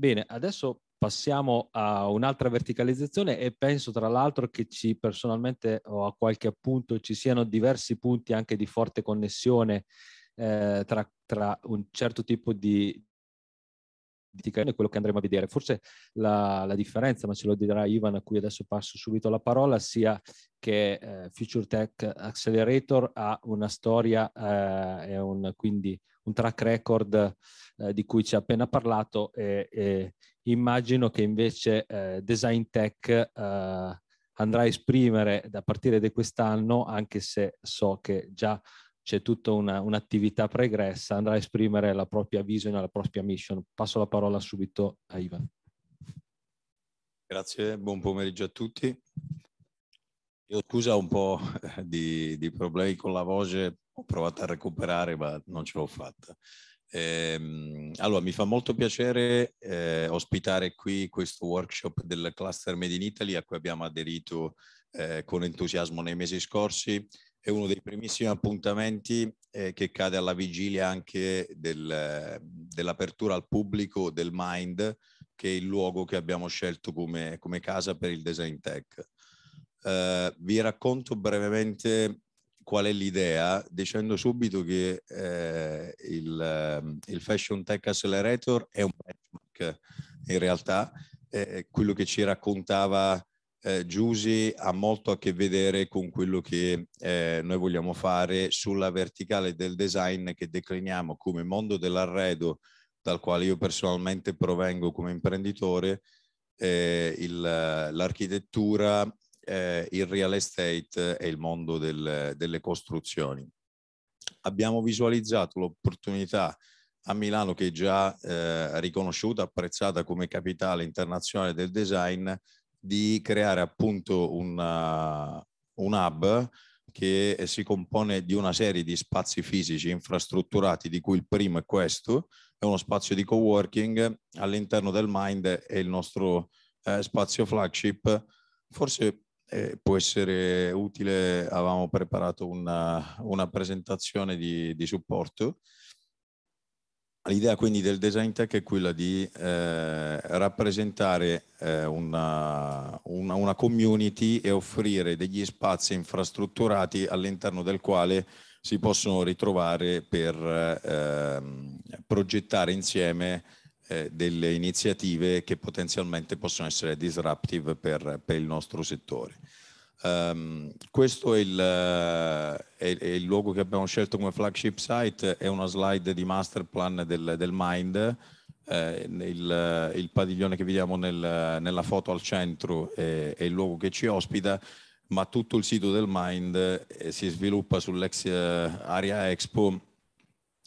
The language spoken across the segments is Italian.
Bene, adesso passiamo a un'altra verticalizzazione e penso tra l'altro che ci personalmente o a qualche appunto ci siano diversi punti anche di forte connessione eh, tra, tra un certo tipo di, e quello che andremo a vedere. Forse la, la, differenza, ma ce lo dirà Ivan, a cui adesso passo subito la parola, sia che eh, Future Tech Accelerator ha una storia eh, un, quindi un track record eh, di cui ci ha appena parlato e, e immagino che invece eh, Design Tech eh, andrà a esprimere da partire da quest'anno, anche se so che già c'è tutta una, un'attività pregressa, andrà a esprimere la propria visione, la propria mission. Passo la parola subito a Ivan. Grazie, buon pomeriggio a tutti. Io scusa un po' di, di problemi con la voce ho provato a recuperare ma non ce l'ho fatta. Ehm, allora, mi fa molto piacere eh, ospitare qui questo workshop del cluster Made in Italy a cui abbiamo aderito eh, con entusiasmo nei mesi scorsi. È uno dei primissimi appuntamenti eh, che cade alla vigilia anche del, dell'apertura al pubblico del Mind, che è il luogo che abbiamo scelto come, come casa per il Design Tech. Eh, vi racconto brevemente qual è l'idea, dicendo subito che eh, il, ehm, il, Fashion Tech Accelerator è un benchmark in realtà, eh, quello che ci raccontava eh, Giusy ha molto a che vedere con quello che eh, noi vogliamo fare sulla verticale del design che decliniamo come mondo dell'arredo, dal quale io personalmente provengo come imprenditore, eh, l'architettura, eh, il real estate e il mondo del, delle costruzioni. Abbiamo visualizzato l'opportunità a Milano che è già eh, riconosciuta, apprezzata come capitale internazionale del design, di creare appunto una, un hub che si compone di una serie di spazi fisici infrastrutturati, di cui il primo è questo, è uno spazio di coworking all'interno del Mind e il nostro eh, spazio flagship. Forse eh, può essere utile, avevamo preparato una, una presentazione di, di supporto. L'idea quindi del design tech è quella di eh, rappresentare eh, una, una, una, community e offrire degli spazi infrastrutturati all'interno del quale si possono ritrovare per ehm, progettare insieme eh, delle iniziative che potenzialmente possono essere disruptive per, per il nostro settore. Um, questo è il, eh, è, è il, luogo che abbiamo scelto come flagship site, è una slide di master plan del, del Mind, eh, il, il, padiglione che vediamo nel, nella foto al centro è, è, il luogo che ci ospita, ma tutto il sito del Mind eh, si sviluppa sull'ex eh, Area Expo,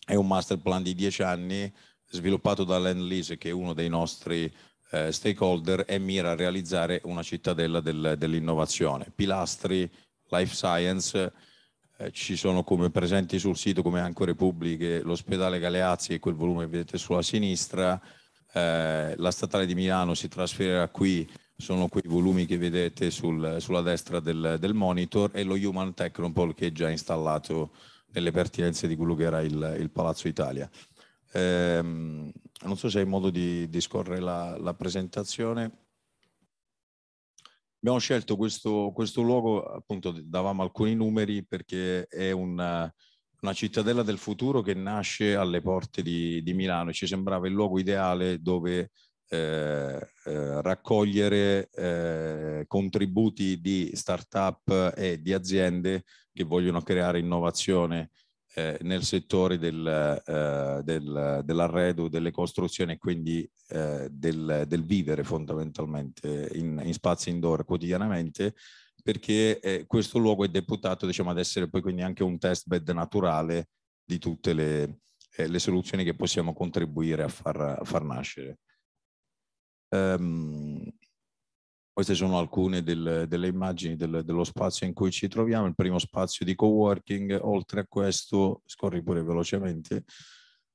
è un master plan di dieci anni sviluppato dall'End Lease, che è uno dei nostri eh, stakeholder, e mira a realizzare una cittadella del, dell'innovazione. Pilastri, life science, eh, ci sono come presenti sul sito, come Ancore Pubbliche, l'ospedale Galeazzi, che è quel volume che vedete sulla sinistra, eh, la statale di Milano si trasferirà qui, sono quei volumi che vedete sul, sulla destra del, del, monitor, e lo Human Technopole che è già installato nelle pertinenze di quello che era il, il Palazzo Italia. Ehm, non so se hai modo di, di scorrere la, la, presentazione. Abbiamo scelto questo, questo, luogo, appunto davamo alcuni numeri perché è una, una cittadella del futuro che nasce alle porte di, di Milano e ci sembrava il luogo ideale dove eh, eh, raccogliere eh, contributi di start-up e di aziende che vogliono creare innovazione eh, nel settore del, eh, del, dell'arredo, delle costruzioni e quindi eh, del, del, vivere fondamentalmente in, in spazi indoor quotidianamente perché eh, questo luogo è deputato diciamo, ad essere poi quindi anche un test bed naturale di tutte le, eh, le soluzioni che possiamo contribuire a far, a far nascere. Um, queste sono alcune del, delle immagini del, dello spazio in cui ci troviamo, il primo spazio di coworking. Oltre a questo, scorri pure velocemente,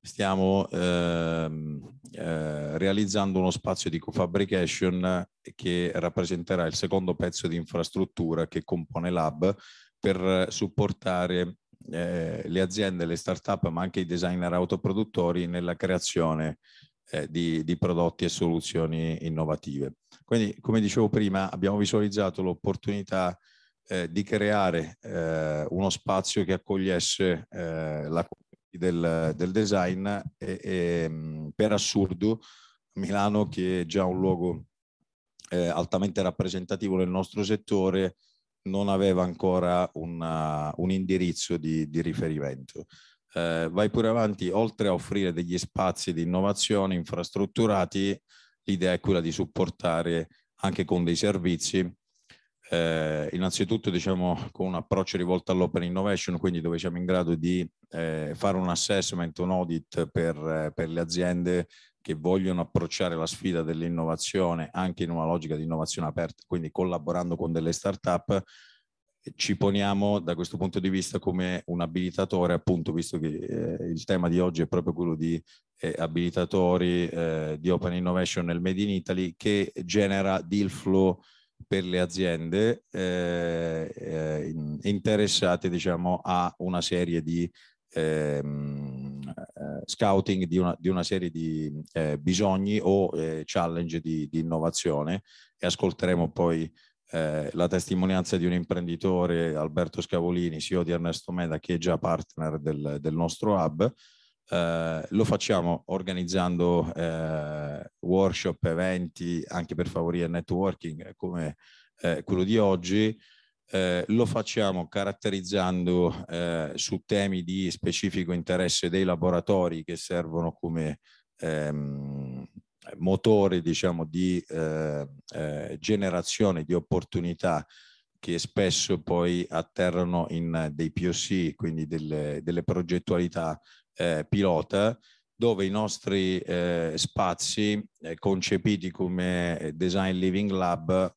stiamo ehm, eh, realizzando uno spazio di co-fabrication che rappresenterà il secondo pezzo di infrastruttura che compone l'hub per supportare eh, le aziende, le start-up, ma anche i designer autoproduttori nella creazione eh, di, di, prodotti e soluzioni innovative. Quindi, come dicevo prima, abbiamo visualizzato l'opportunità eh, di creare eh, uno spazio che accogliesse eh, la del, del design e, e, per assurdo Milano, che è già un luogo eh, altamente rappresentativo nel nostro settore, non aveva ancora una, un indirizzo di, di riferimento eh, vai pure avanti, oltre a offrire degli spazi di innovazione infrastrutturati, l'idea è quella di supportare anche con dei servizi, eh, innanzitutto diciamo con un approccio rivolto all'open innovation, quindi dove siamo in grado di eh, fare un assessment, un audit per, per le aziende che vogliono approcciare la sfida dell'innovazione anche in una logica di innovazione aperta, quindi collaborando con delle start-up, ci poniamo da questo punto di vista come un abilitatore, appunto, visto che eh, il tema di oggi è proprio quello di eh, abilitatori eh, di Open Innovation nel Made in Italy, che genera deal flow per le aziende eh, eh, interessate diciamo, a una serie di ehm, eh, scouting di una, di una serie di bisogni o challenge di, di, innovazione e ascolteremo poi eh, la testimonianza di un imprenditore, Alberto Scavolini, CEO di Ernesto Meda, che è già partner del, del nostro hub. Eh, lo facciamo organizzando eh, workshop, eventi, anche per favorire il networking eh, come eh, quello di oggi. lo facciamo caratterizzando su temi di specifico interesse dei laboratori che servono come ehm, eh, motore diciamo, di eh, eh, generazione di opportunità che spesso poi atterrano in eh, dei POC, quindi delle, delle progettualità eh, pilota, dove i nostri eh, spazi concepiti come Design Living Lab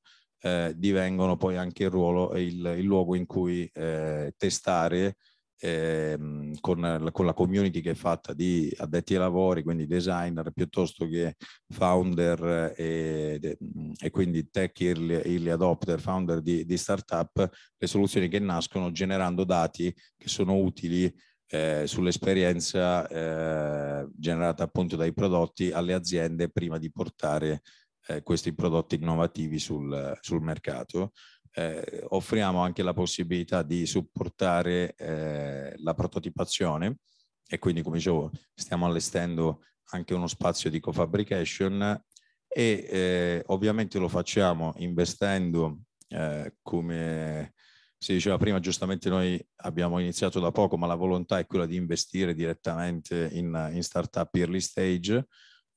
divengono poi anche il ruolo e il, il, luogo in cui testare ehm, con, con, la community che è fatta di addetti ai lavori, quindi designer piuttosto che founder eh, e, e quindi tech early, early adopter, founder di, di startup, le soluzioni che nascono generando dati che sono utili eh, sull'esperienza eh, generata appunto dai prodotti alle aziende prima di portare eh, questi prodotti innovativi sul, sul mercato eh, offriamo anche la possibilità di supportare eh, la prototipazione e quindi come dicevo stiamo allestendo anche uno spazio di co-fabrication e eh, ovviamente lo facciamo investendo eh, come si diceva prima giustamente noi abbiamo iniziato da poco ma la volontà è quella di investire direttamente in, in startup early stage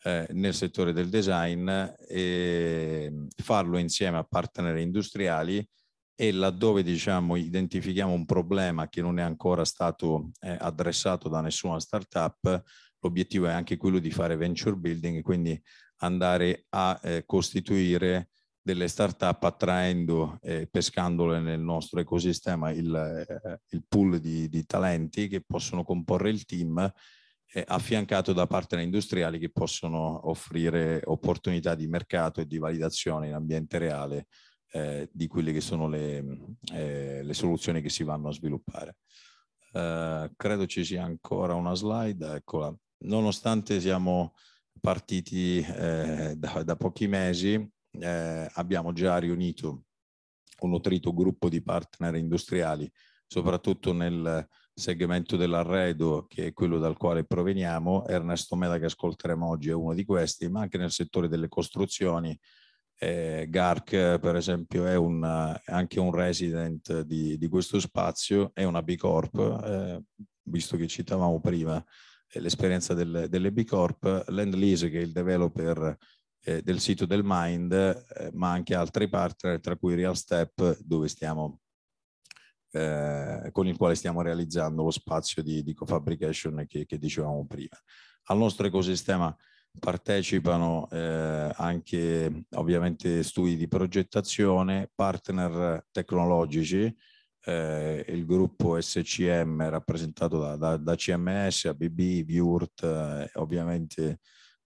eh, nel settore del design e mm, farlo insieme a partner industriali e laddove diciamo, identifichiamo un problema che non è ancora stato eh, adressato da nessuna startup, l'obiettivo è anche quello di fare venture building, quindi andare a eh, costituire delle startup attraendo e eh, pescandole nel nostro ecosistema il, eh, il pool di, di talenti che possono comporre il team affiancato da partner industriali che possono offrire opportunità di mercato e di validazione in ambiente reale eh, di quelle che sono le, eh, le, soluzioni che si vanno a sviluppare. Eh, credo ci sia ancora una slide, eccola. Nonostante siamo partiti eh, da, da, pochi mesi, eh, abbiamo già riunito un nutrito gruppo di partner industriali, soprattutto nel segmento dell'arredo, che è quello dal quale proveniamo, Ernesto Meda che ascolteremo oggi è uno di questi, ma anche nel settore delle costruzioni. Eh, Garc, per esempio, è un, anche un resident di, di, questo spazio, è una B Corp, eh, visto che citavamo prima eh, l'esperienza del, delle B Corp, Land Lease che è il developer eh, del sito del Mind, eh, ma anche altri partner, tra cui Real Step, dove stiamo eh, con il quale stiamo realizzando lo spazio di, di co che, che, dicevamo prima. Al nostro ecosistema partecipano eh, anche ovviamente studi di progettazione, partner tecnologici, eh, il gruppo SCM rappresentato da, da, da CMS, ABB, Viurt, eh, ovviamente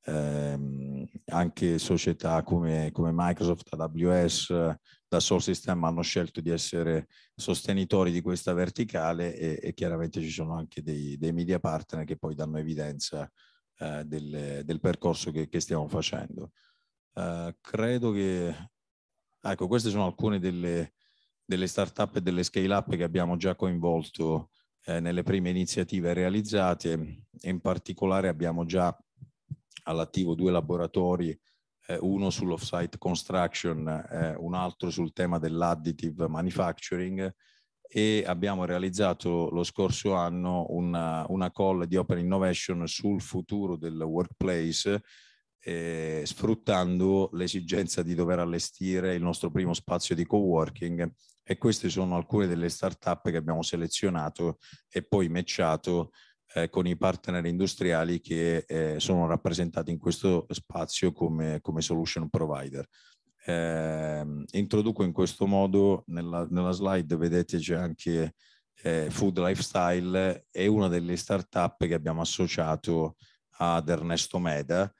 ehm, anche società come, come Microsoft, AWS, da Soul System hanno scelto di essere sostenitori di questa verticale e, e chiaramente ci sono anche dei, dei, media partner che poi danno evidenza eh, del, del, percorso che, che stiamo facendo. Uh, credo che, ecco, queste sono alcune delle, delle start-up e delle scale-up che abbiamo già coinvolto eh, nelle prime iniziative realizzate. In particolare abbiamo già all'attivo due laboratori eh, uno sull'offsite site construction, eh, un altro sul tema dell'additive manufacturing e abbiamo realizzato lo scorso anno una, una call di Open Innovation sul futuro del workplace eh, sfruttando l'esigenza di dover allestire il nostro primo spazio di coworking e queste sono alcune delle start-up che abbiamo selezionato e poi matchato eh, con i partner industriali che eh, sono rappresentati in questo spazio come, come solution provider. Ehm, introduco in questo modo, nella, nella slide vedete c'è anche eh, Food Lifestyle, è una delle startup che abbiamo associato ad Ernesto Meda,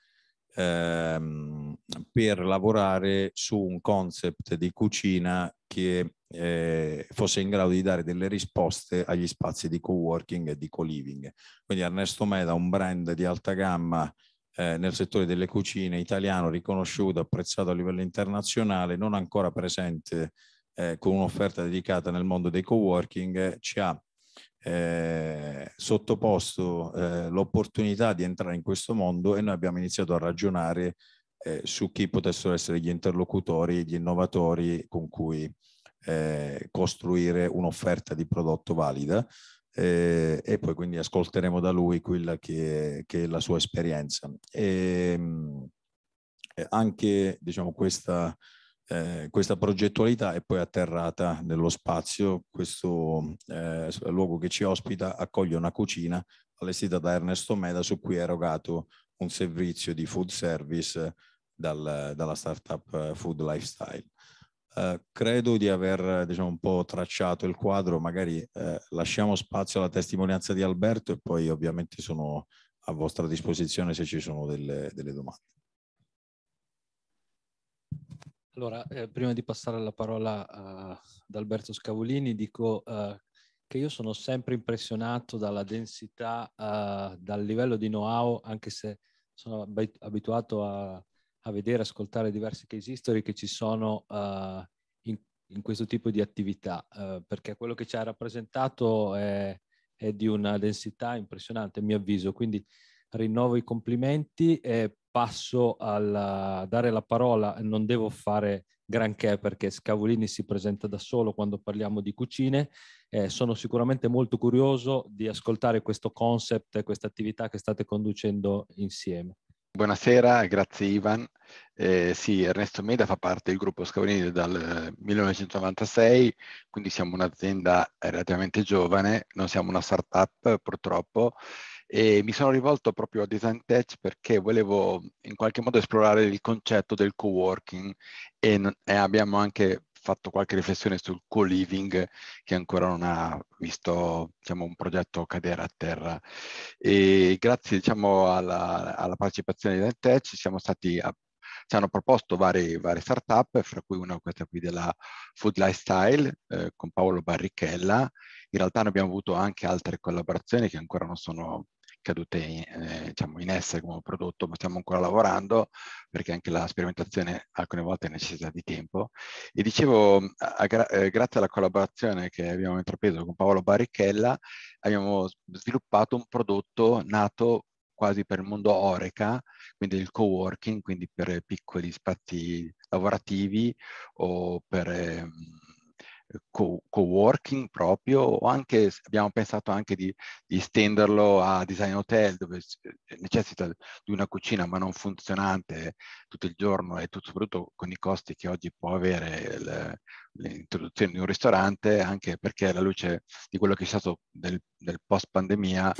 ehm, per lavorare su un concept di cucina che eh, fosse in grado di dare delle risposte agli spazi di co-working e di co-living. Quindi Ernesto Meda, un brand di alta gamma eh, nel settore delle cucine italiano, riconosciuto, apprezzato a livello internazionale, non ancora presente eh, con un'offerta dedicata nel mondo dei co-working, ci ha eh, sottoposto eh, l'opportunità di entrare in questo mondo e noi abbiamo iniziato a ragionare eh, su chi potessero essere gli interlocutori, gli innovatori con cui eh, costruire un'offerta di prodotto valida eh, e poi quindi ascolteremo da lui quella che è, che è la sua esperienza. E, ehm, anche diciamo, questa, eh, questa progettualità è poi atterrata nello spazio. Questo eh, luogo che ci ospita accoglie una cucina allestita da Ernesto Meda su cui è erogato un servizio di food service dal, dalla startup eh, Food Lifestyle. Eh, credo di aver diciamo, un po' tracciato il quadro, magari eh, lasciamo spazio alla testimonianza di Alberto e poi ovviamente sono a vostra disposizione se ci sono delle, delle domande. Allora, eh, prima di passare la parola uh, ad Alberto Scavolini, dico uh, che io sono sempre impressionato dalla densità, uh, dal livello di know-how, anche se sono abituato a a vedere, ascoltare diversi case history che ci sono uh, in, in, questo tipo di attività, uh, perché quello che ci ha rappresentato è, è, di una densità impressionante, a mio avviso. Quindi rinnovo i complimenti e passo a dare la parola, non devo fare granché perché Scavolini si presenta da solo quando parliamo di cucine. Eh, sono sicuramente molto curioso di ascoltare questo concept e questa attività che state conducendo insieme. Buonasera, grazie Ivan. Eh, sì, Ernesto Meda fa parte del gruppo Scavolini dal 1996, eh, quindi siamo un'azienda relativamente giovane, non siamo una start-up purtroppo, e mi sono rivolto proprio a Design Tech perché volevo in qualche modo esplorare il concetto del co-working e, e abbiamo anche fatto qualche riflessione sul co-living che ancora non ha visto diciamo, un progetto cadere a terra. E grazie diciamo, alla, alla, partecipazione di Dante ci siamo stati a, ci hanno proposto varie, varie start-up, fra cui una questa qui della Food Lifestyle eh, con Paolo Barrichella. In realtà ne abbiamo avuto anche altre collaborazioni che ancora non sono cadute in, eh, diciamo in essere come prodotto, ma stiamo ancora lavorando perché anche la sperimentazione alcune volte necessita di tempo. E dicevo, gra eh, grazie alla collaborazione che abbiamo intrapreso con Paolo Barrichella, abbiamo sviluppato un prodotto nato quasi per il mondo Oreca, quindi il co-working, quindi per piccoli spazi lavorativi o per... Ehm, co-working proprio o anche abbiamo pensato anche di, di estenderlo a design hotel dove eh, necessita di una cucina ma non funzionante tutto il giorno e tutto, soprattutto con i costi che oggi può avere l'introduzione di un ristorante anche perché alla luce di quello che è stato del, del post pandemia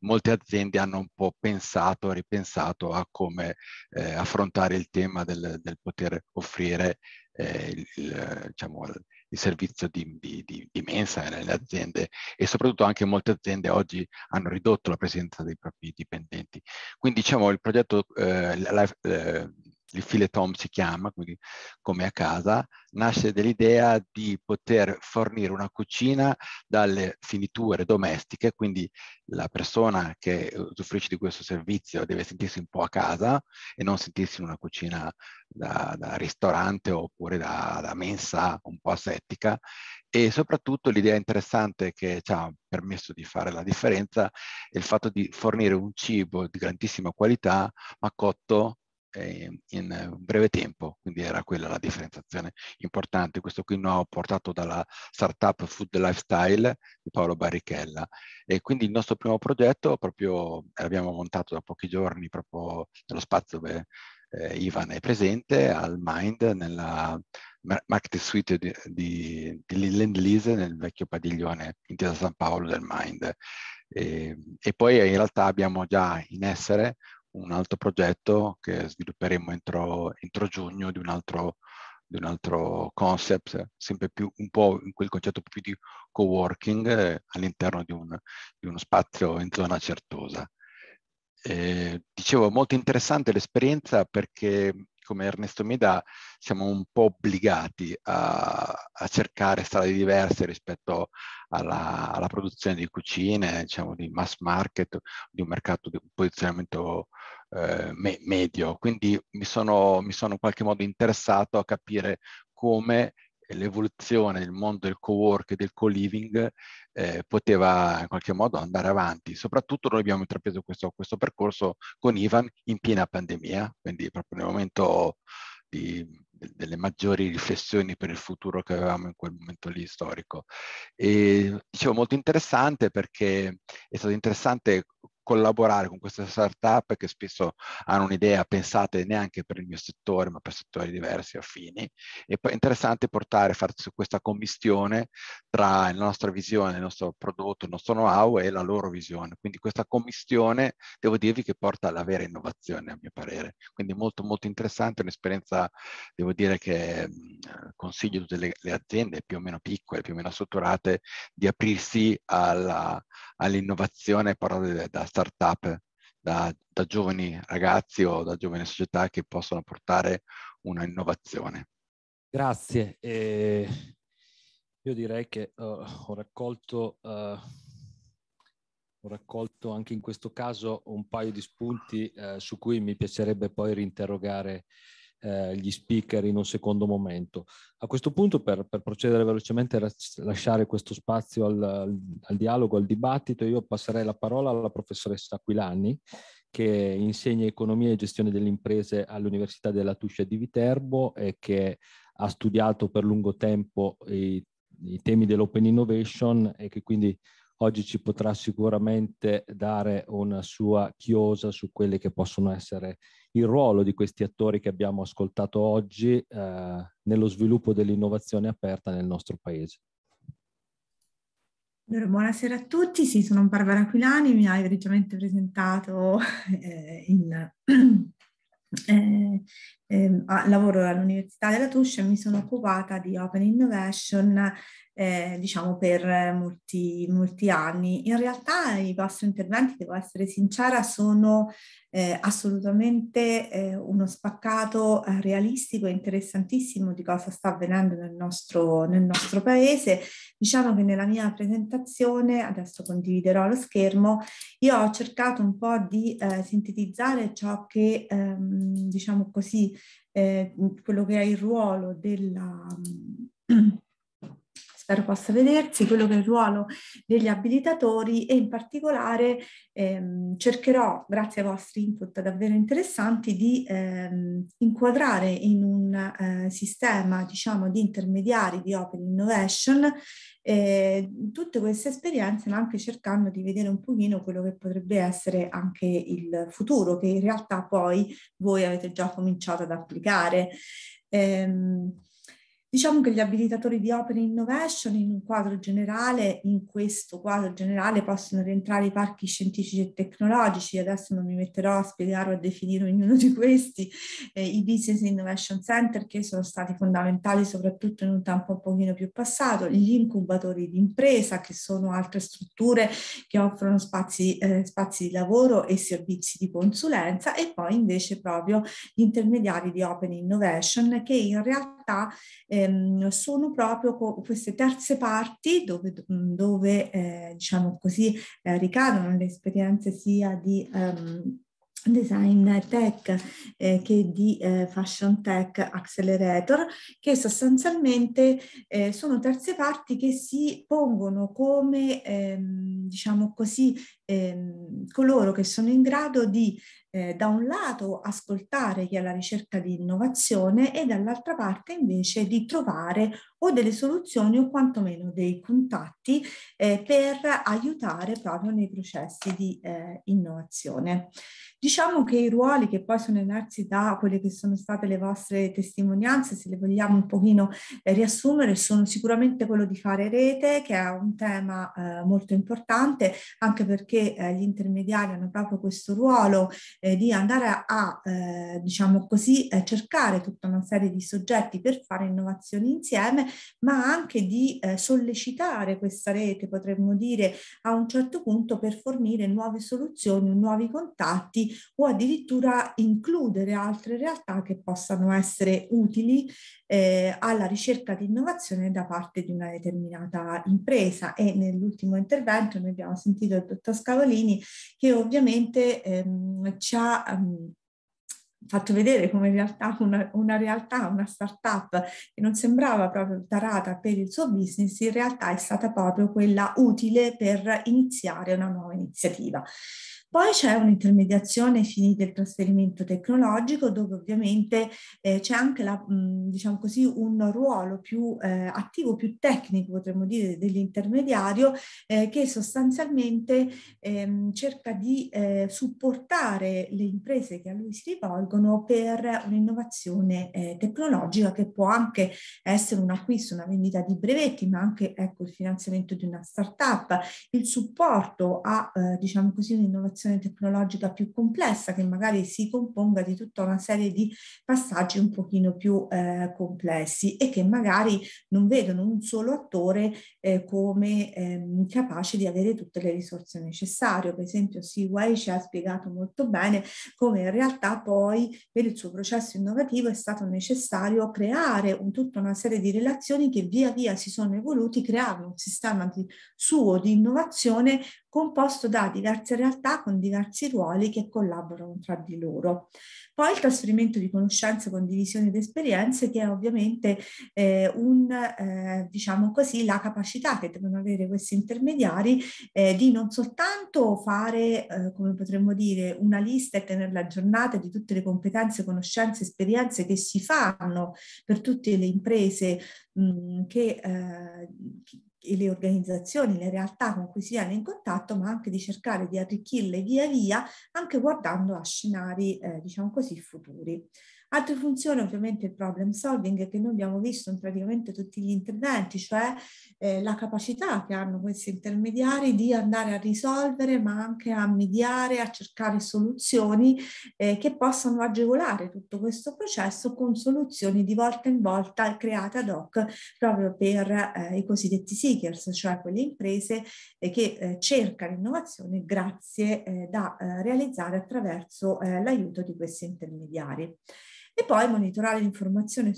molte aziende hanno un po' pensato, ripensato a come eh, affrontare il tema del, del poter offrire eh, il, diciamo, di servizio di, di, di, di mensa nelle aziende e soprattutto anche molte aziende oggi hanno ridotto la presenza dei propri dipendenti. Quindi diciamo il progetto eh, la, eh, il filetom si chiama, quindi come a casa, nasce dell'idea di poter fornire una cucina dalle finiture domestiche, quindi la persona che usufruisce di questo servizio deve sentirsi un po' a casa e non sentirsi in una cucina da, da ristorante oppure da, da mensa un po' asettica e soprattutto l'idea interessante che ci ha permesso di fare la differenza è il fatto di fornire un cibo di grandissima qualità ma cotto eh, in breve tempo, quindi era quella la differenziazione importante. Questo qui no, portato dalla startup Food Lifestyle di Paolo Barrichella. E quindi il nostro primo progetto, proprio l'abbiamo montato da pochi giorni, proprio nello spazio dove eh, Ivan è presente, al Mind, nella Marketing Suite di, di, di Lendlease, nel vecchio padiglione in Chiesa San Paolo del Mind. E, ehm, e, poi in realtà abbiamo già in essere un altro progetto che svilupperemo entro, entro giugno di un, altro, di un altro concept, sempre più un po' in quel concetto più di co-working eh, all'interno di, un, di, uno spazio in zona certosa. Eh, dicevo, molto interessante l'esperienza perché come Ernesto Mida siamo un po' obbligati a, a cercare strade diverse rispetto alla, alla produzione di cucine, diciamo di mass market, di un mercato di posizionamento eh, me medio. Quindi mi sono, mi sono in qualche modo interessato a capire come l'evoluzione del mondo del co-work e del co-living eh, poteva in qualche modo andare avanti. Soprattutto noi abbiamo intrapreso questo, questo, percorso con Ivan in piena pandemia, quindi proprio nel momento di delle maggiori riflessioni per il futuro che avevamo in quel momento lì storico. E dicevo molto interessante perché è stato interessante collaborare con queste startup che spesso hanno un'idea pensata neanche per il mio settore, ma per settori diversi affini. E poi è interessante portare, fare questa commistione tra la nostra visione, il nostro prodotto, il nostro know-how e la loro visione. Quindi questa commistione devo dirvi che porta alla vera innovazione, a mio parere. Quindi molto molto interessante, un'esperienza, devo dire che consiglio a tutte le, le, aziende più o meno piccole, più o meno strutturate, di aprirsi all'innovazione all parlando da start-up da, da giovani ragazzi o da giovani società che possono portare una innovazione. Grazie. Eh, io direi che uh, ho, raccolto, uh, ho, raccolto, anche in questo caso un paio di spunti uh, su cui mi piacerebbe poi rinterrogare eh, gli speaker in un secondo momento. A questo punto, per, per procedere velocemente e lasciare questo spazio al, al, dialogo, al dibattito, io passerei la parola alla professoressa Aquilani, che insegna economia e gestione delle imprese all'Università della Tuscia di Viterbo e che ha studiato per lungo tempo i, i temi dell'open innovation e che quindi oggi ci potrà sicuramente dare una sua chiosa su quelle che possono essere il ruolo di questi attori che abbiamo ascoltato oggi eh, nello sviluppo dell'innovazione aperta nel nostro paese. Allora, buonasera a tutti, sì, sono Barbara Aquilani, mi hai velocemente presentato eh, il, eh, eh, lavoro all'Università della Tuscia e mi sono occupata di Open Innovation eh, diciamo per molti, molti, anni. In realtà i vostri interventi, devo essere sincera, sono eh, assolutamente eh, uno spaccato eh, realistico e interessantissimo di cosa sta avvenendo nel nostro, nel nostro paese. Diciamo che nella mia presentazione, adesso condividerò lo schermo, io ho cercato un po' di eh, sintetizzare ciò che, ehm, diciamo così, eh, quello che è il ruolo della spero possa vedersi, quello che è il ruolo degli abilitatori e in particolare ehm, cercherò, grazie ai vostri input davvero interessanti, di ehm, inquadrare in un eh, sistema diciamo, di intermediari di open innovation eh, tutte queste esperienze, ma anche cercando di vedere un pochino quello che potrebbe essere anche il futuro, che in realtà poi voi avete già cominciato ad applicare. Eh, Diciamo che gli abilitatori di Open Innovation in un quadro generale, in questo quadro generale possono rientrare i parchi scientifici e tecnologici, adesso non mi metterò a spiegare o a definire ognuno di questi, eh, i Business Innovation Center che sono stati fondamentali soprattutto in un tempo un pochino più passato, gli incubatori di impresa che sono altre strutture che offrono spazi, eh, spazi di lavoro e servizi di consulenza e poi invece proprio gli intermediari di Open Innovation che in realtà realtà ehm, sono proprio queste terze parti dove, dove eh, diciamo così, eh, ricadono le esperienze sia di... Ehm, design tech eh, che di eh, fashion tech accelerator che sostanzialmente eh, sono terze parti che si pongono come ehm, diciamo così ehm, coloro che sono in grado di eh, da un lato ascoltare chi è alla ricerca di innovazione e dall'altra parte invece di trovare o delle soluzioni o quantomeno dei contatti eh, per aiutare proprio nei processi di eh, innovazione. Diciamo che i ruoli che poi sono emersi da quelle che sono state le vostre testimonianze, se le vogliamo un pochino eh, riassumere, sono sicuramente quello di fare rete, che è un tema eh, molto importante, anche perché eh, gli intermediari hanno proprio questo ruolo eh, di andare a, eh, diciamo così, eh, cercare tutta una serie di soggetti per fare innovazioni insieme, ma anche di eh, sollecitare questa rete, potremmo dire, a un certo punto per fornire nuove soluzioni, nuovi contatti o addirittura includere altre realtà che possano essere utili eh, alla ricerca di innovazione da parte di una determinata impresa e nell'ultimo intervento noi abbiamo sentito il dottor Scavolini che ovviamente ehm, ci ha ehm, fatto vedere come in realtà una, una realtà, una startup che non sembrava proprio tarata per il suo business, in realtà è stata proprio quella utile per iniziare una nuova iniziativa. Poi c'è un'intermediazione ai fini del trasferimento tecnologico dove ovviamente eh, c'è anche la, mh, diciamo così, un ruolo più eh, attivo, più tecnico potremmo dire dell'intermediario eh, che sostanzialmente ehm, cerca di eh, supportare le imprese che a lui si rivolgono per un'innovazione eh, tecnologica che può anche essere un acquisto, una vendita di brevetti, ma anche ecco, il finanziamento di una startup, il supporto a eh, diciamo così un'innovazione situazione tecnologica più complessa che magari si componga di tutta una serie di passaggi un pochino più eh, complessi e che magari non vedono un solo attore eh, come ehm, capace di avere tutte le risorse necessarie. Per esempio Seaway ci ha spiegato molto bene come in realtà poi per il suo processo innovativo è stato necessario creare un, tutta una serie di relazioni che via via si sono evoluti, creando un sistema di, suo di innovazione composto da diverse realtà con diversi ruoli che collaborano tra di loro. Poi il trasferimento di conoscenze, condivisione ed esperienze che è ovviamente eh, un, eh, diciamo così, la capacità che devono avere questi intermediari eh, di non soltanto fare, eh, come potremmo dire, una lista e tenerla aggiornata di tutte le competenze, conoscenze, esperienze che si fanno per tutte le imprese mh, che, Eh, le organizzazioni, le realtà con cui si viene in contatto, ma anche di cercare di arricchirle via via, anche guardando a scenari, eh, diciamo così, futuri. Altre funzioni ovviamente il problem solving che noi abbiamo visto in praticamente tutti gli interventi, cioè eh, la capacità che hanno questi intermediari di andare a risolvere ma anche a mediare, a cercare soluzioni eh, che possano agevolare tutto questo processo con soluzioni di volta in volta create ad hoc proprio per eh, i cosiddetti seekers, cioè quelle imprese eh, che eh, cercano innovazione grazie eh, da realizzare attraverso l'aiuto di questi intermediari e poi monitorare l'informazione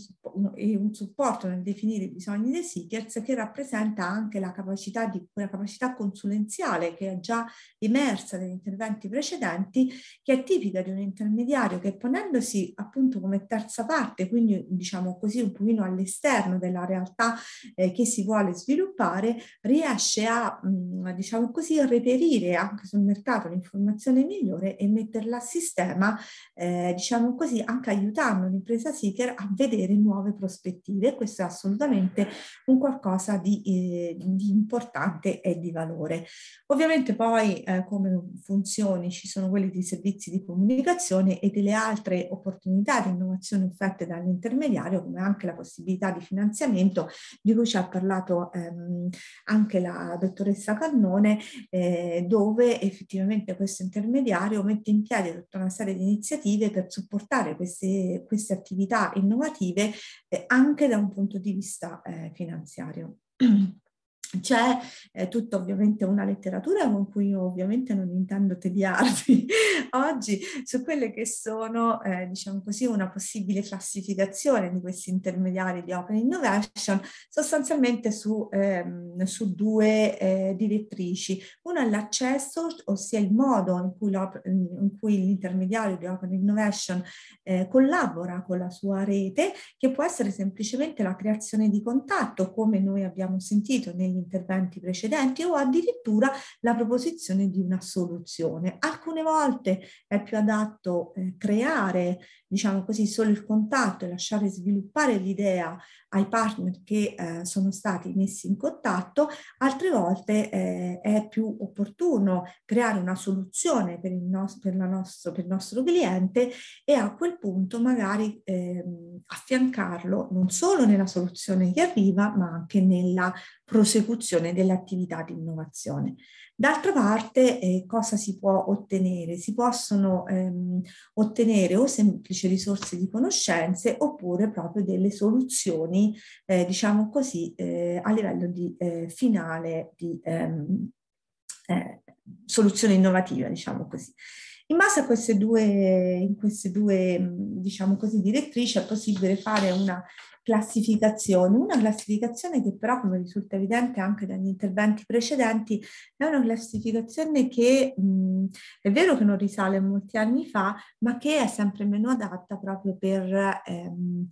e un supporto nel definire i bisogni dei seekers che rappresenta anche la capacità, di, quella capacità consulenziale che è già emersa negli interventi precedenti, che è tipica di un intermediario che ponendosi appunto come terza parte, quindi diciamo così un pochino all'esterno della realtà eh, che si vuole sviluppare, riesce a mh, mm, diciamo così reperire anche sul mercato l'informazione migliore e metterla a sistema, eh, diciamo così anche aiutare porteranno l'impresa seeker a vedere nuove prospettive. Questo è assolutamente un qualcosa di, eh, di importante e di valore. Ovviamente poi eh, come funzioni ci sono quelle di servizi di comunicazione e delle altre opportunità di innovazione offerte dall'intermediario, come anche la possibilità di finanziamento di cui ci ha parlato ehm, anche la dottoressa Cannone, eh, dove effettivamente questo intermediario mette in piedi tutta una serie di iniziative per supportare queste queste, attività innovative eh, anche da un punto di vista eh, finanziario. C'è eh, tutta ovviamente una letteratura con cui io ovviamente non intendo tediarvi oggi su quelle che sono, eh, diciamo così, una possibile classificazione di questi intermediari di Open Innovation, sostanzialmente su, ehm, su due eh, direttrici. Una è l'accesso, ossia il modo in cui, in cui l'intermediario di Open Innovation eh, collabora con la sua rete, che può essere semplicemente la creazione di contatto, come noi abbiamo sentito negli interventi precedenti o addirittura la proposizione di una soluzione. Alcune volte è più adatto eh, creare, diciamo così, solo il contatto e lasciare sviluppare l'idea ai partner che eh, sono stati messi in contatto, altre volte eh, è più opportuno creare una soluzione per il, no- per nostro, per il nostro, cliente e a quel punto magari eh, affiancarlo non solo nella soluzione che arriva, ma anche nella prosecuzione dell'attività di innovazione. D'altra parte, eh, cosa si può ottenere? Si possono ehm, ottenere o semplici risorse di conoscenze oppure proprio delle soluzioni, eh, diciamo così, eh, a livello di eh, finale di ehm, eh, soluzione innovativa, diciamo così. In base a queste due, in queste due diciamo così, direttrici è possibile fare una classificazioni. una classificazione che però, come risulta evidente anche dagli interventi precedenti, è una classificazione che mh, è vero che non risale molti anni fa, ma che è sempre meno adatta proprio per... Ehm,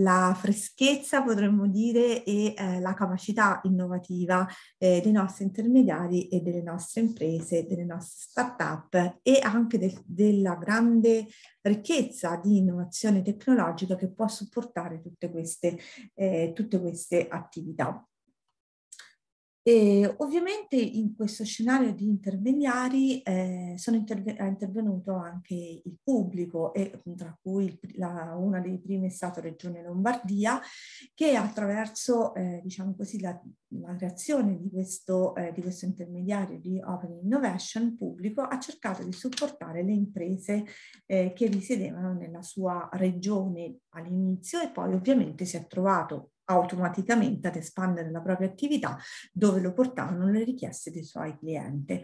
la freschezza, potremmo dire, e eh, la capacità innovativa eh, dei nostri intermediari e delle nostre imprese, delle nostre start-up e anche de- della grande ricchezza di innovazione tecnologica che può supportare tutte queste, eh, tutte queste attività. E ovviamente in questo scenario di intermediari eh, interve- è intervenuto anche il pubblico, e, tra cui la, una dei primi è stata Regione Lombardia, che attraverso eh, diciamo così, la, la, creazione di questo, eh, di questo, intermediario di Open Innovation pubblico ha cercato di supportare le imprese eh, che risiedevano nella sua regione all'inizio e poi ovviamente si è trovato automaticamente ad espandere la propria attività dove lo portavano le richieste dei suoi clienti.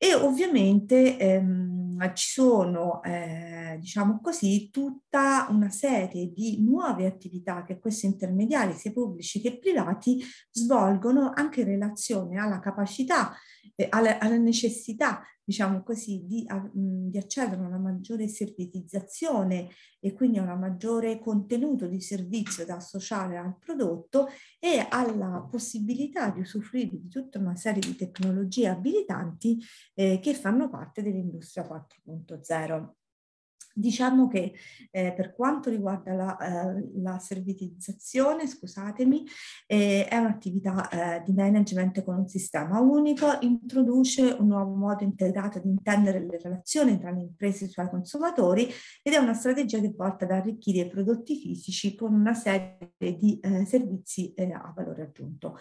E ovviamente ehm, ci sono, eh, diciamo così, tutta una serie di nuove attività che questi intermediari, sia pubblici che privati, svolgono anche in relazione alla capacità, eh, alla, alla necessità diciamo così, di, a, mhmm, di, accedere a una maggiore servitizzazione e quindi a un maggiore contenuto di servizio da associare al prodotto e alla possibilità di usufruire di tutta una serie di tecnologie abilitanti eh, che fanno parte dell'industria 4.0. Diciamo che eh, per quanto riguarda la, eh, la servitizzazione, scusatemi, eh, è un'attività eh, di management con un sistema unico, introduce un nuovo modo integrato di intendere le relazioni tra le imprese e i suoi consumatori ed è una strategia che porta ad arricchire i prodotti fisici con una serie di eh, servizi eh, a valore aggiunto.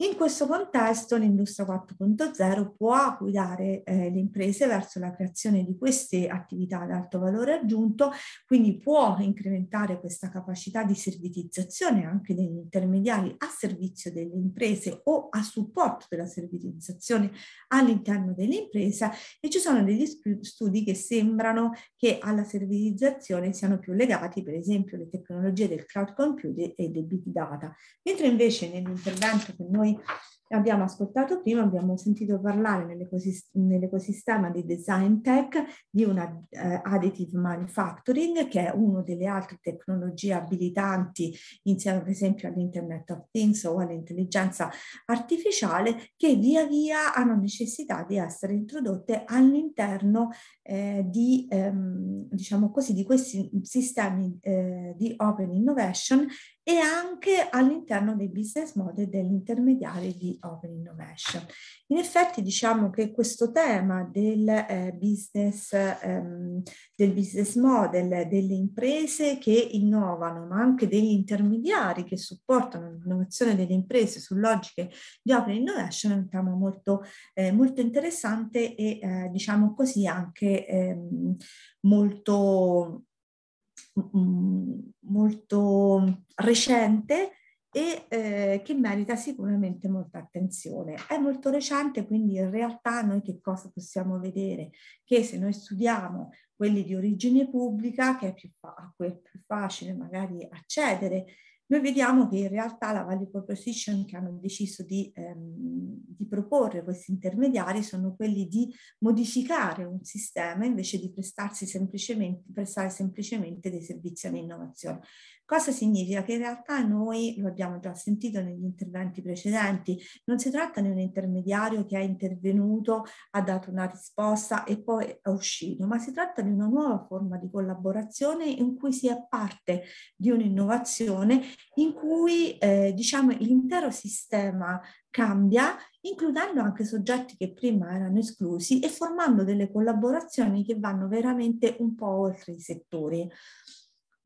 In questo contesto l'industria 4.0 può guidare eh, le imprese verso la creazione di queste attività ad alto valore aggiunto, quindi può incrementare questa capacità di servitizzazione anche degli intermediari a servizio delle imprese o a supporto della servitizzazione all'interno dell'impresa e ci sono degli studi che sembrano che alla servitizzazione siano più legati per esempio le tecnologie del cloud computing e del big data, mentre invece nell'intervento che noi noi abbiamo ascoltato prima, abbiamo sentito parlare nell'ecosist- nell'ecosistema di design tech di una eh, additive manufacturing che è una delle altre tecnologie abilitanti insieme ad esempio all'internet of things o all'intelligenza artificiale che via via hanno necessità di essere introdotte all'interno eh, di, ehm, diciamo così, di questi sistemi eh, di open innovation e anche all'interno dei business model degli intermediari di Open Innovation. In effetti diciamo che questo tema del, eh, business, ehm, del business model delle imprese che innovano, ma anche degli intermediari che supportano l'innovazione delle imprese su logiche di Open Innovation è un tema molto, eh, molto interessante e eh, diciamo così anche ehm, molto molto recente e eh, che merita sicuramente molta attenzione. È molto recente, quindi in realtà noi che cosa possiamo vedere? Che se noi studiamo quelli di origine pubblica, che è più, fa- è più facile magari accedere, noi vediamo che in realtà la value proposition che hanno deciso di, ehm, di proporre questi intermediari sono quelli di modificare un sistema invece di semplicemente, prestare semplicemente dei servizi all'innovazione. Cosa significa? Che in realtà noi, lo abbiamo già sentito negli interventi precedenti, non si tratta di un intermediario che è intervenuto, ha dato una risposta e poi è uscito, ma si tratta di una nuova forma di collaborazione in cui si è parte di un'innovazione in cui eh, diciamo, l'intero sistema cambia, includendo anche soggetti che prima erano esclusi e formando delle collaborazioni che vanno veramente un po' oltre i settori.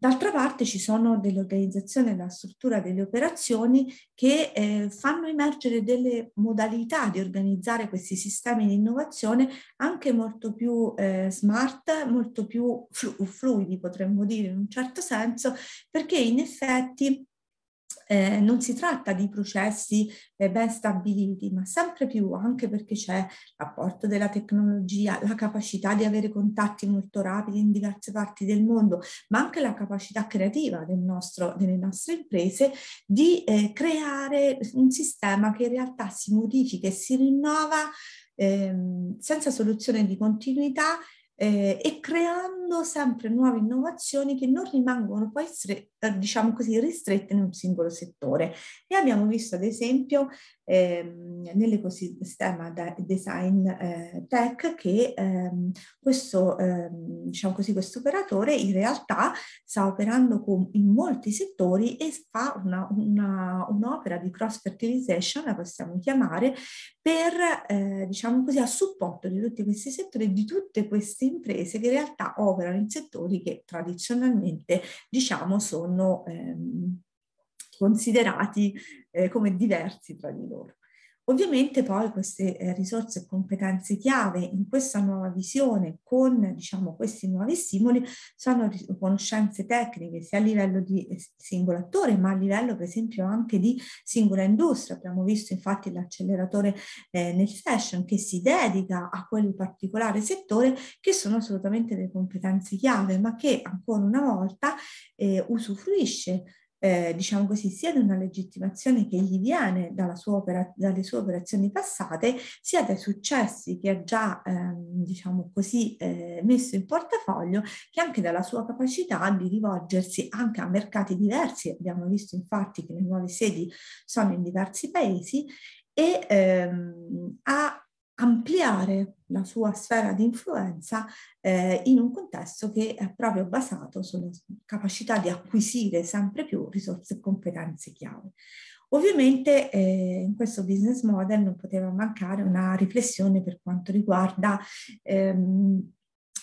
D'altra parte ci sono delle organizzazioni e la struttura delle operazioni che eh, fanno emergere delle modalità di organizzare questi sistemi di innovazione anche molto più eh, smart, molto più flu- fluidi potremmo dire in un certo senso, perché in effetti eh, non si tratta di processi eh, ben stabiliti, ma sempre più anche perché c'è l'apporto della tecnologia, la capacità di avere contatti molto rapidi in diverse parti del mondo, ma anche la capacità creativa del nostro, delle nostre imprese di eh, creare un sistema che in realtà si modifica e si rinnova ehm, senza soluzione di continuità eh, e creando sempre nuove innovazioni che non rimangono poi, eh, diciamo così, ristrette in un singolo settore. E abbiamo visto, ad esempio, ehm, nell'ecosistema design eh, tech che ehm, questo, ehm, diciamo così, questo operatore in realtà sta operando con, in molti settori e fa una, una, un'opera di cross-fertilization, la possiamo chiamare, per, eh, diciamo così, a supporto di tutti questi settori, di tutte queste queste imprese che in realtà operano in settori che tradizionalmente diciamo sono ehm, considerati eh, come diversi tra di loro. Ovviamente poi queste eh, risorse e competenze chiave in questa nuova visione con diciamo, questi nuovi stimoli sono conoscenze tecniche sia a livello di eh, singolo attore ma a livello per esempio anche di singola industria. Abbiamo visto infatti l'acceleratore eh, nel fashion che si dedica a quel particolare settore che sono assolutamente le competenze chiave ma che ancora una volta eh, usufruisce eh, diciamo così, sia da una legittimazione che gli viene sua opera, dalle sue operazioni passate, sia dai successi che ha già, ehm, diciamo così, eh, messo in portafoglio, che anche dalla sua capacità di rivolgersi anche a mercati diversi. Abbiamo visto infatti che le nuove sedi sono in diversi paesi e ehm, ha ampliare la sua sfera di influenza eh, in un contesto che è proprio basato sulla capacità di acquisire sempre più risorse e competenze chiave. Ovviamente eh, in questo business model non poteva mancare una riflessione per quanto riguarda ehm,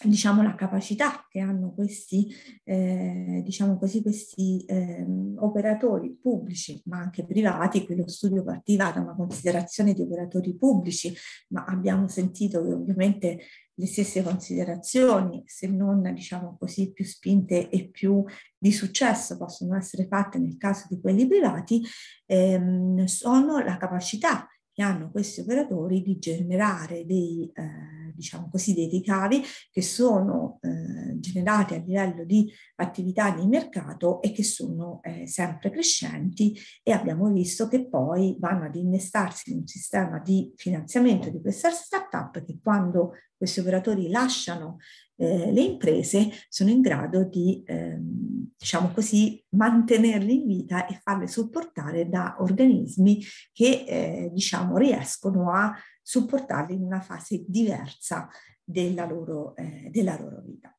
diciamo, la capacità che hanno questi, eh, diciamo così, questi eh, operatori pubblici, ma anche privati, qui lo studio partiva da una considerazione di operatori pubblici, ma abbiamo sentito che ovviamente le stesse considerazioni, se non diciamo così più spinte e più di successo possono essere fatte nel caso di quelli privati, ehm, sono la capacità e hanno questi operatori di generare dei, eh, diciamo così, dei ricavi che sono eh, generati a livello di attività di mercato e che sono eh, sempre crescenti e abbiamo visto che poi vanno ad innestarsi in un sistema di finanziamento di questa startup che quando questi operatori lasciano eh, le imprese sono in grado di, ehm, diciamo così, mantenerle in vita e farle supportare da organismi che, eh, diciamo, riescono a supportarle in una fase diversa della loro, eh, della loro vita.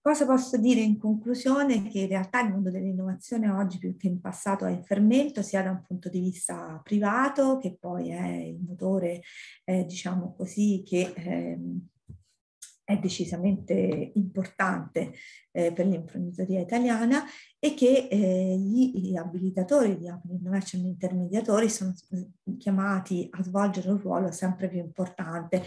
Cosa posso dire in conclusione? Che in realtà il mondo dell'innovazione oggi più che in passato è in fermento sia da un punto di vista privato che poi è il motore, eh, diciamo così, che ehm, è decisamente importante eh, per l'imprenditoria italiana e che eh, gli abilitatori di Open Innovation Intermediatori sono eh, chiamati a svolgere un ruolo sempre più importante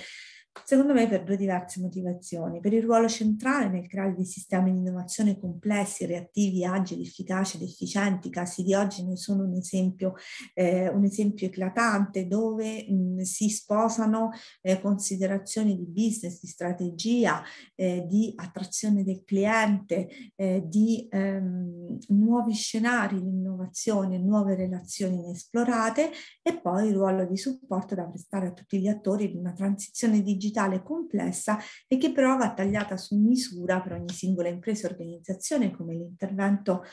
Secondo me per due diverse motivazioni, per il ruolo centrale nel creare dei sistemi di innovazione complessi, reattivi, agili, efficaci ed efficienti, i casi di oggi ne sono un esempio, eh, un esempio eclatante dove mh, si sposano eh, considerazioni di business, di strategia, eh, di attrazione del cliente, eh, di ehm, nuovi scenari di innovazione, nuove relazioni inesplorate e poi il ruolo di supporto da prestare a tutti gli attori di una transizione digitale digitale complessa e che però va tagliata su misura per ogni singola impresa e organizzazione, come l'intervento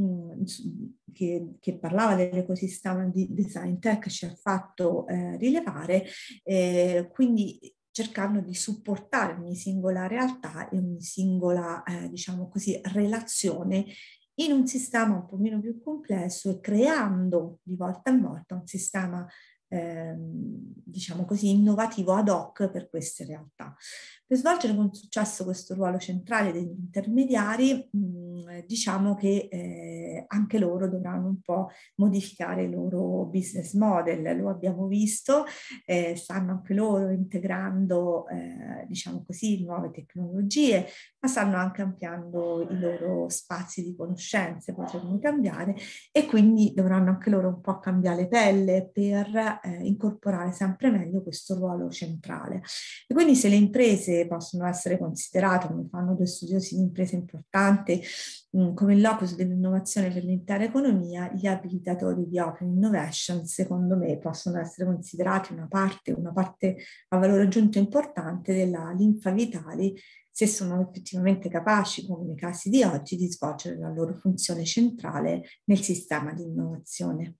mm, che, che, parlava dell'ecosistema di design tech ci ha fatto eh, rilevare. Eh, quindi cercando di supportare ogni singola realtà e ogni singola, eh, diciamo così, relazione in un sistema un po' meno più complesso e creando di volta in volta un sistema ehm, diciamo così, innovativo ad hoc per queste realtà. Per svolgere con successo questo ruolo centrale degli intermediari, mh, mm, diciamo che eh, anche loro dovranno un po' modificare il loro business model, lo abbiamo visto, eh, stanno anche loro integrando, eh, diciamo così, nuove tecnologie, ma stanno anche ampliando i loro spazi di conoscenze, potranno cambiare e quindi dovranno anche loro un po' cambiare pelle per eh, incorporare sempre meglio questo ruolo centrale. E quindi se le imprese possono essere considerate, come fanno due studiosi di imprese importanti, mm, come il locus dell'innovazione per l'intera economia, gli abilitatori di Open Innovation, secondo me, possono essere considerati una parte, una parte a valore aggiunto importante della linfa vitale se sono effettivamente capaci, come nei casi di oggi, di svolgere la loro funzione centrale nel sistema di innovazione.